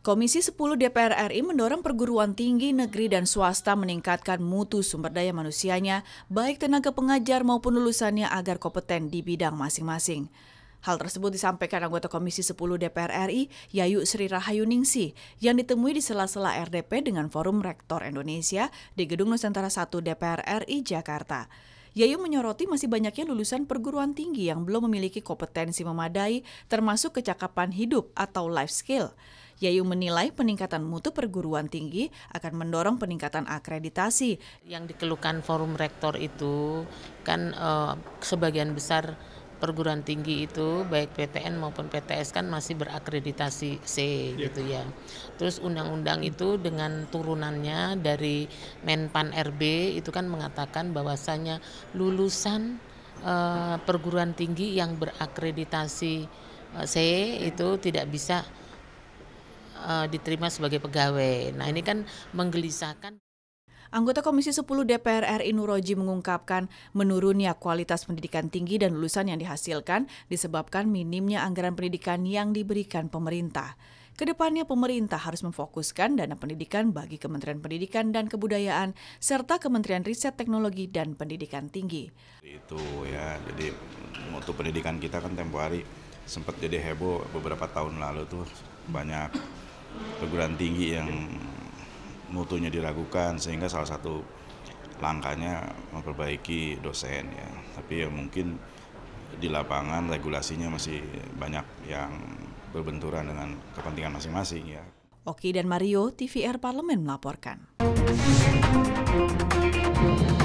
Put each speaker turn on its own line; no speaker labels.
Komisi 10 DPR RI mendorong perguruan tinggi negeri dan swasta meningkatkan mutu sumber daya manusianya, baik tenaga pengajar maupun lulusannya agar kompeten di bidang masing-masing. Hal tersebut disampaikan anggota Komisi 10 DPR RI, Yayu Sri Rahayuningsi, yang ditemui di sela-sela RDP dengan Forum Rektor Indonesia di Gedung Nusantara 1 DPR RI, Jakarta. Yayu menyoroti masih banyaknya lulusan perguruan tinggi yang belum memiliki kompetensi memadai, termasuk kecakapan hidup atau life skill. Yayu menilai peningkatan mutu perguruan tinggi akan mendorong peningkatan
akreditasi. Yang dikeluhkan forum rektor itu kan uh, sebagian besar perguruan tinggi itu baik PTN maupun PTS kan masih berakreditasi C yeah. gitu ya. Terus undang-undang itu dengan turunannya dari Menpan RB itu kan mengatakan bahwasanya lulusan uh, perguruan tinggi yang berakreditasi eh, C itu tidak bisa uh, diterima sebagai pegawai. Nah, ini kan menggelisahkan
Anggota Komisi 10 DPR RI Nuroji mengungkapkan menurunnya kualitas pendidikan tinggi dan lulusan yang dihasilkan disebabkan minimnya anggaran pendidikan yang diberikan pemerintah. Kedepannya pemerintah harus memfokuskan dana pendidikan bagi Kementerian Pendidikan dan Kebudayaan serta Kementerian Riset Teknologi dan Pendidikan Tinggi.
Itu ya, jadi untuk pendidikan kita kan tempo hari sempat jadi heboh beberapa tahun lalu tuh banyak perguruan tinggi yang mutunya diragukan sehingga salah satu langkahnya memperbaiki dosen ya tapi ya mungkin di lapangan regulasinya masih banyak yang berbenturan dengan kepentingan masing-masing ya.
Oki dan Mario, TVR Parlemen melaporkan.